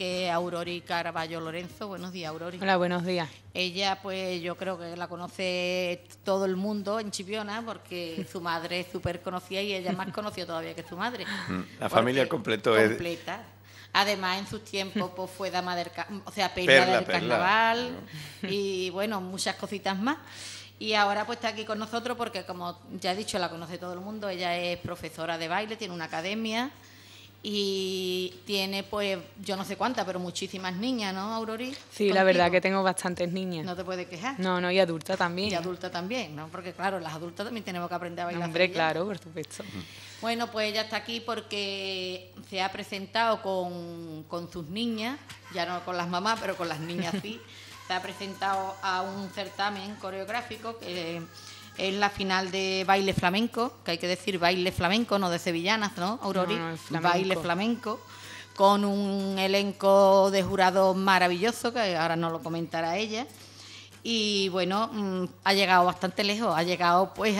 que Aurori Caraballo Lorenzo. Buenos días, Aurori. Hola, buenos días. Ella, pues yo creo que la conoce todo el mundo en Chipiona, porque su madre es súper conocida y ella es más conocida todavía que su madre. Mm, la familia pues, completa Completa. Además, en sus tiempos pues, fue dama del, o sea, del carnaval y bueno, muchas cositas más. Y ahora pues está aquí con nosotros porque, como ya he dicho, la conoce todo el mundo. Ella es profesora de baile, tiene una academia y tiene pues yo no sé cuántas, pero muchísimas niñas, ¿no, Aurori? Sí, la verdad que tengo bastantes niñas. No te puedes quejar. No, no, y adulta también. Y adulta también, ¿no? Porque claro, las adultas también tenemos que aprender a bailar. Hombre, claro, por supuesto. Bueno, pues ella está aquí porque se ha presentado con, con sus niñas, ya no con las mamás, pero con las niñas sí. se ha presentado a un certamen coreográfico que es la final de baile flamenco, que hay que decir baile flamenco, no de sevillanas, ¿no, Aurori? Baile flamenco, con un elenco de jurados maravilloso, que ahora nos lo comentará ella. Y bueno, mm, ha llegado bastante lejos, ha llegado pues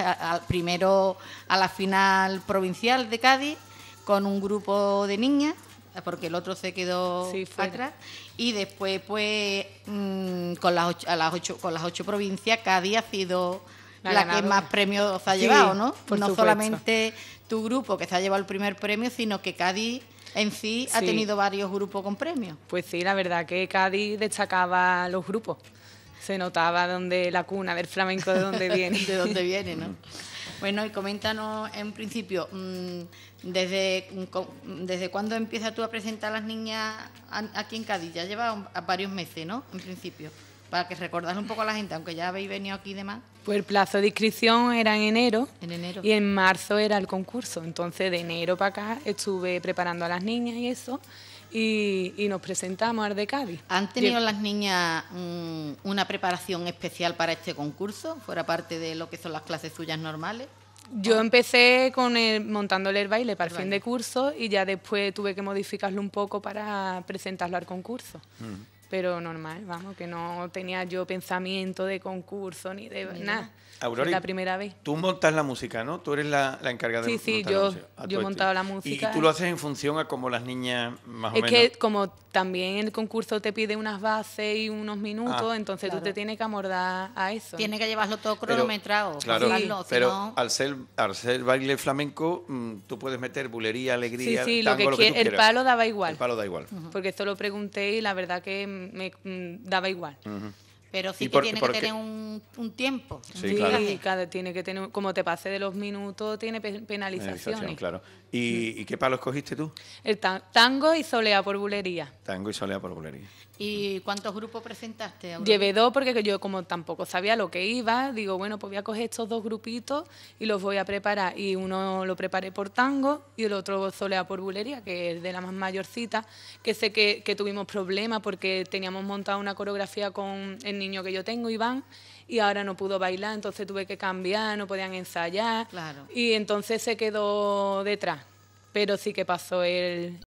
primero a la final provincial de Cádiz con un grupo de niñas, porque el otro se quedó atrás, y después pues mm, con, las las con las ocho provincias Cádiz ha sido la, que más premios ha llevado, ¿no? Pues no solamente tu grupo que se ha llevado el primer premio, sino que Cádiz en sí, ha tenido varios grupos con premios. Pues sí, la verdad que Cádiz destacaba los grupos. Se notaba donde la cuna del flamenco de dónde viene. de dónde viene, ¿no? Bueno, y coméntanos en principio, mm, ¿desde, mm, mm, desde cuándo empiezas tú a presentar a las niñas aquí en Cádiz? Ya lleva varios meses, ¿no? En principio para que recordar un poco a la gente, aunque ya habéis venido aquí de más. Pues el plazo de inscripción era en enero, en enero. Y en marzo era el concurso. Entonces, de enero para acá estuve preparando a las niñas y eso. Y, y nos presentamos al de Cádiz. ¿Han tenido las niñas mm, una preparación especial para este concurso, fuera parte de lo que son las clases suyas normales? Yo empecé con montándole el baile para el, fin de curso y ya después tuve que modificarlo un poco para presentarlo al concurso. Mm pero normal, vamos, que no tenía yo pensamiento de concurso ni de nada. la primera vez. Tú montas la música, ¿no? Tú eres la, la encargada sí, de Sí, sí, yo, he montado la música. Y, tú lo haces en función a cómo las niñas más o menos. Es que como también el concurso te pide unas bases y unos ah, minutos, entonces tú te tienes que amordar a eso. Tienes que llevarlo todo cronometrado. claro, pero al, ser, al ser baile flamenco, mm, tú puedes meter bulería, alegría, sí, sí, lo que, lo el palo daba igual. El palo da igual. Porque esto lo pregunté y la verdad que me mm, daba igual. Pero sí que tiene que tener un, tiempo. Sí, tiene que tener, como te pase de los minutos, tiene penalizaciones. Penalización, claro. ¿Y, ¿Y, qué palos cogiste tú? El tango y solea por bulería. Tango y solea por bulería. ¿Y cuántos grupos presentaste? Llevé dos porque yo como tampoco sabía lo que iba, digo, bueno, pues voy a coger estos dos grupitos y los voy a preparar. Y uno lo preparé por tango y el otro solea por bulería, que es de la más mayorcita, que sé que, tuvimos problemas porque teníamos montada una coreografía con el niño que yo tengo, Iván, y ahora no pudo bailar, entonces tuve que cambiar, no podían ensayar. Y entonces se quedó detrás pero sí que pasó el,